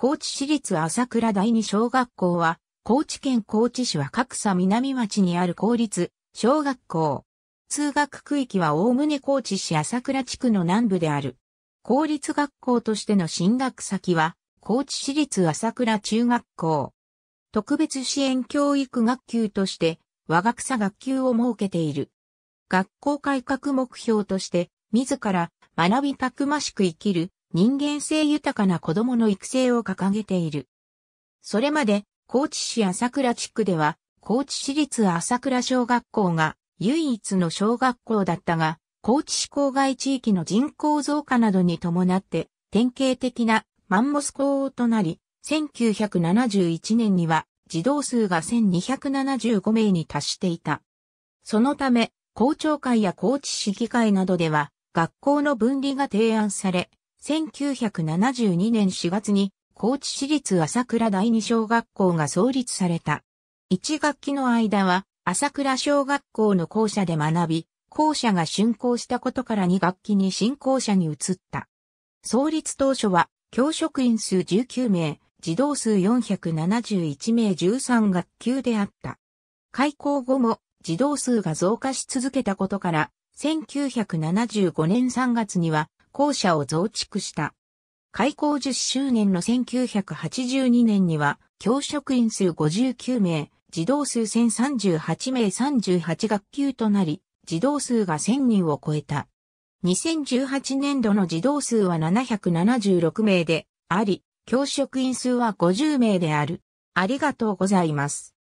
高知市立朝倉第二小学校は、高知県高知市は格差南町にある公立小学校。通学区域は概ね高知市朝倉地区の南部である。公立学校としての進学先は、高知市立朝倉中学校。特別支援教育学級として、和学差学級を設けている。学校改革目標として、自ら学びたくましく生きる人間性豊かな子供の育成を掲げている。それまで、高知市朝倉地区では、高知市立朝倉小学校が唯一の小学校だったが、高知市郊外地域の人口増加などに伴って、典型的なマンモス校となり、1971年には児童数が1275名に達していた。そのため、校長会や高知市議会などでは、学校の分離が提案され、1972年4月に高知市立朝倉第二小学校が創立された。1学期の間は朝倉小学校の校舎で学び、校舎が竣工したことから2学期に新校舎に移った。創立当初は教職員数19名、児童数471名13学級であった。開校後も児童数が増加し続けたことから、1975年3月には校舎を増築した。開校10周年の1982年には、教職員数59名、児童数1038名38学級となり、児童数が1000人を超えた。2018年度の児童数は776名であり、教職員数は50名である。ありがとうございます。